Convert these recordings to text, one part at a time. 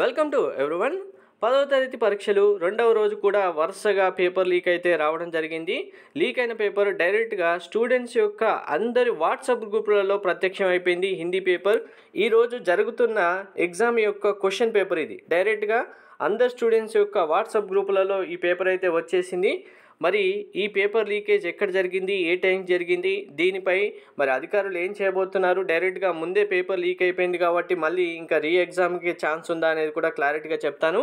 welcome to everyone పదవ తరగతి పరీక్షలు రెండవ రోజు కూడా వరుసగా పేపర్ లీక్ అయితే రావడం జరిగింది లీక్ అయిన పేపర్ డైరెక్ట్గా స్టూడెంట్స్ యొక్క అందరి వాట్సాప్ గ్రూపులలో ప్రత్యక్షం అయిపోయింది హిందీ పేపర్ ఈరోజు జరుగుతున్న ఎగ్జామ్ యొక్క క్వశ్చన్ పేపర్ ఇది డైరెక్ట్గా అందరు స్టూడెంట్స్ యొక్క వాట్సాప్ గ్రూపులలో ఈ పేపర్ అయితే వచ్చేసింది మరి ఈ పేపర్ లీకేజ్ ఎక్కడ జరిగింది ఏ టైం జరిగింది దీనిపై మరి అధికారులు ఏం చేయబోతున్నారు డైరెక్ట్గా ముందే పేపర్ లీక్ అయిపోయింది కాబట్టి మళ్ళీ ఇంకా రీ ఎగ్జామ్కి ఛాన్స్ ఉందా అనేది కూడా క్లారిటీగా చెప్తాను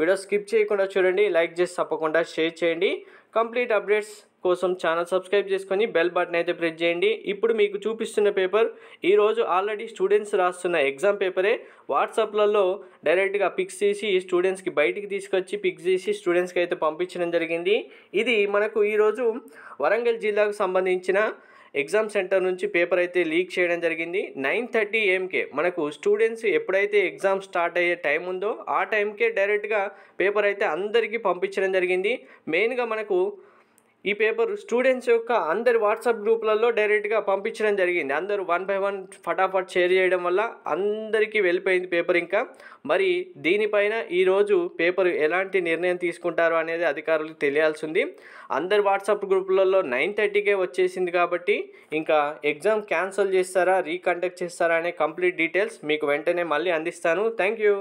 వీడియో స్కిప్ చేయకుండా చూడండి లైక్ చేసి తప్పకుండా షేర్ చేయండి కంప్లీట్ అప్డేట్స్ కోసం ఛానల్ సబ్స్క్రైబ్ చేసుకొని బెల్ బటన్ అయితే ప్రెస్ చేయండి ఇప్పుడు మీకు చూపిస్తున్న పేపర్ ఈరోజు ఆల్రెడీ స్టూడెంట్స్ రాస్తున్న ఎగ్జామ్ పేపరే వాట్సాప్లలో డైరెక్ట్గా పిక్స్ చేసి స్టూడెంట్స్కి బయటికి తీసుకొచ్చి పిక్స్ చేసి స్టూడెంట్స్కి అయితే పంపించడం జరిగింది ఇది మనకు ఈరోజు వరంగల్ జిల్లాకు సంబంధించిన ఎగ్జామ్ సెంటర్ నుంచి పేపర్ అయితే లీక్ చేయడం జరిగింది నైన్ థర్టీ ఏఎంకే మనకు స్టూడెంట్స్ ఎప్పుడైతే ఎగ్జామ్ స్టార్ట్ అయ్యే టైం ఉందో ఆ టైంకే డైరెక్ట్గా పేపర్ అయితే అందరికీ పంపించడం జరిగింది మెయిన్గా మనకు ఈ పేపర్ స్టూడెంట్స్ యొక్క అందరి వాట్సాప్ గ్రూప్లలో డైరెక్ట్గా పంపించడం జరిగింది అందరూ వన్ బై వన్ ఫటాఫట్ షేర్ చేయడం వల్ల అందరికీ వెళ్ళిపోయింది పేపర్ ఇంకా మరి దీనిపైన ఈరోజు పేపర్ ఎలాంటి నిర్ణయం తీసుకుంటారు అనేది అధికారులకు తెలియాల్సి ఉంది అందరి వాట్సాప్ గ్రూపులలో నైన్ థర్టీకే వచ్చేసింది కాబట్టి ఇంకా ఎగ్జామ్ క్యాన్సిల్ చేస్తారా రీకండక్ట్ చేస్తారా అనే కంప్లీట్ డీటెయిల్స్ మీకు వెంటనే మళ్ళీ అందిస్తాను థ్యాంక్ యూ